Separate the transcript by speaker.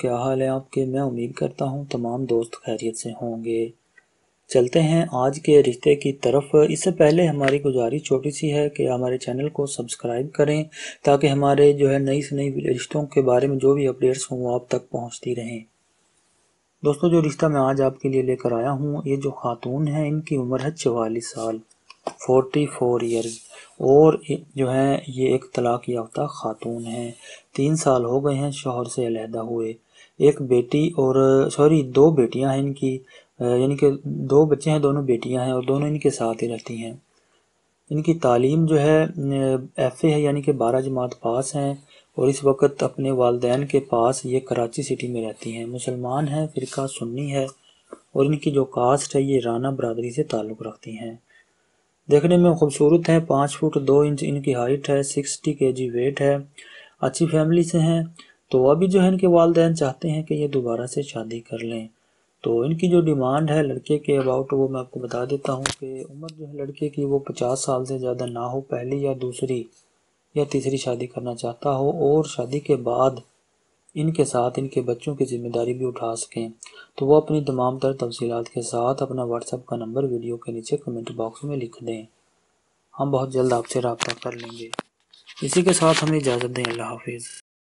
Speaker 1: क्या हाल है आपके मैं उम्मीद करता हूँ तमाम दोस्त खैरियत से होंगे चलते हैं आज के रिश्ते की तरफ इससे पहले हमारी गुजारिश छोटी सी है कि हमारे चैनल को सब्सक्राइब करें ताकि हमारे जो है नई से नई रिश्तों के बारे में जो भी अपडेट्स हों आप तक पहुँचती रहें दोस्तों जो रिश्ता मैं आज आपके लिए लेकर आया हूँ ये जो खातून है इनकी उम्र है चवालीस साल फोर्टी फोर ईयर्स और जो है ये एक तलाक याफ्ता खातून है तीन साल हो गए हैं शोहर से अलहदा हुए एक बेटी और सॉरी दो बेटियां हैं इनकी यानी कि दो बच्चे हैं दोनों बेटियां हैं और दोनों इनके साथ ही रहती हैं इनकी तालीम जो है एफ़ ए है यानी कि बारह जमात पास हैं और इस वक्त अपने वालदेन के पास ये कराची सिटी में रहती हैं मुसलमान हैं फिर सुन्नी है और इनकी जो कास्ट है ये राना बरदरी से ताल्लुक़ रखती हैं देखने में खूबसूरत हैं पाँच फुट दो इंच इनकी हाइट है सिक्सटी के जी वेट है अच्छी फैमिली से हैं तो अभी जो है इनके वालदे चाहते हैं कि ये दोबारा से शादी कर लें तो इनकी जो डिमांड है लड़के के अबाउट वो मैं आपको बता देता हूँ कि उम्र जो है लड़के की वो पचास साल से ज़्यादा ना हो पहली या दूसरी या तीसरी शादी करना चाहता हो और शादी के बाद इनके साथ इनके बच्चों की जिम्मेदारी भी उठा सकें तो वो अपनी तमाम तर तफसीत के साथ अपना व्हाट्सअप का नंबर वीडियो के नीचे कमेंट बॉक्स में लिख दें हम बहुत जल्द आपसे रबता कर लेंगे इसी के साथ हमें इजाज़त दें अल्लाह हाफिज़